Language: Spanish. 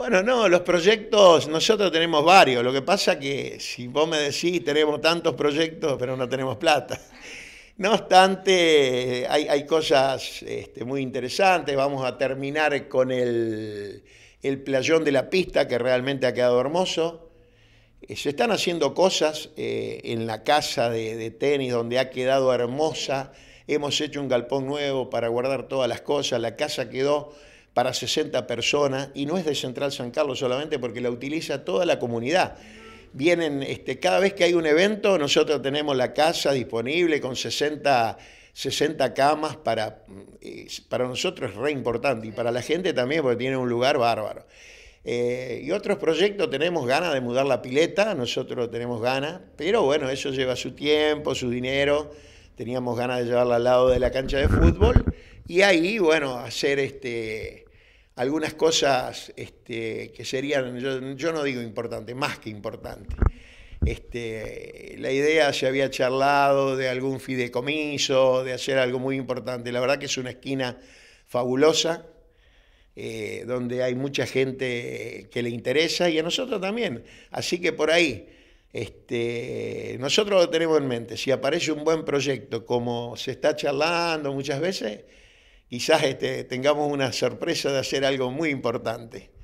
Bueno, no, los proyectos, nosotros tenemos varios. Lo que pasa que si vos me decís, tenemos tantos proyectos, pero no tenemos plata. No obstante, hay, cosas este, muy interesantes. Vamos a terminar con el, playón de la pista, que realmente ha quedado hermoso. Eh, se están haciendo cosas eh, en la casa de tenis, donde ha quedado hermosa. Hemos hecho un galpón nuevo para guardar todas las cosas. La casa quedó para 60 personas y no es de Central San Carlos solamente porque la utiliza toda la comunidad. Vienen, este, cada vez que hay un evento, nosotros tenemos la casa disponible con 60 60 camas para, para nosotros es re importante y para la gente también porque tiene un lugar bárbaro. Eh, y otros proyectos tenemos ganas de mudar la pileta, nosotros tenemos ganas, pero bueno, eso lleva su tiempo, su dinero teníamos ganas de llevarla al lado de la cancha de fútbol y ahí, bueno, hacer este, algunas cosas este, que serían, yo, no digo importante, más que importante. Este, la idea se había charlado de algún fideicomiso, de hacer algo muy importante. La verdad que es una esquina fabulosa, eh, donde hay mucha gente que le interesa y a nosotros también. Así que por ahí, este, nosotros lo tenemos en mente. Si aparece un buen proyecto, como se está charlando muchas veces, quizás este, tengamos una sorpresa de hacer algo muy importante.